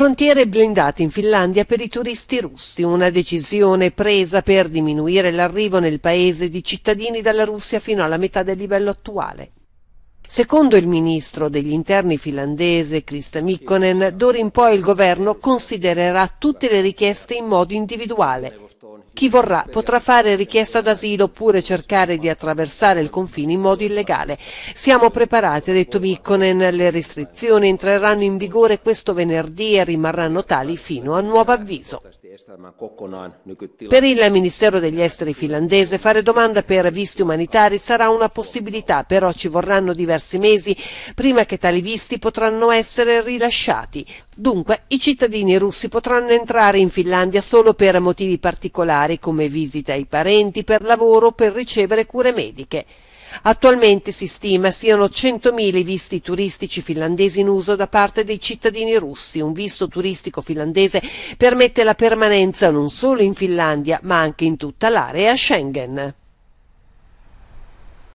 Frontiere blindate in Finlandia per i turisti russi, una decisione presa per diminuire l'arrivo nel paese di cittadini dalla Russia fino alla metà del livello attuale. Secondo il ministro degli interni finlandese Krista Mikkonen, d'ora in poi il governo considererà tutte le richieste in modo individuale. Chi vorrà potrà fare richiesta d'asilo oppure cercare di attraversare il confine in modo illegale. Siamo preparati, ha detto Mikkonen, le restrizioni entreranno in vigore questo venerdì e rimarranno tali fino a nuovo avviso. Per il Ministero degli Esteri finlandese fare domanda per visti umanitari sarà una possibilità, però ci vorranno diversi mesi prima che tali visti potranno essere rilasciati. Dunque, i cittadini russi potranno entrare in Finlandia solo per motivi particolari come visita ai parenti, per lavoro o per ricevere cure mediche. Attualmente si stima siano 100.000 i visti turistici finlandesi in uso da parte dei cittadini russi. Un visto turistico finlandese permette la permanenza non solo in Finlandia ma anche in tutta l'area Schengen.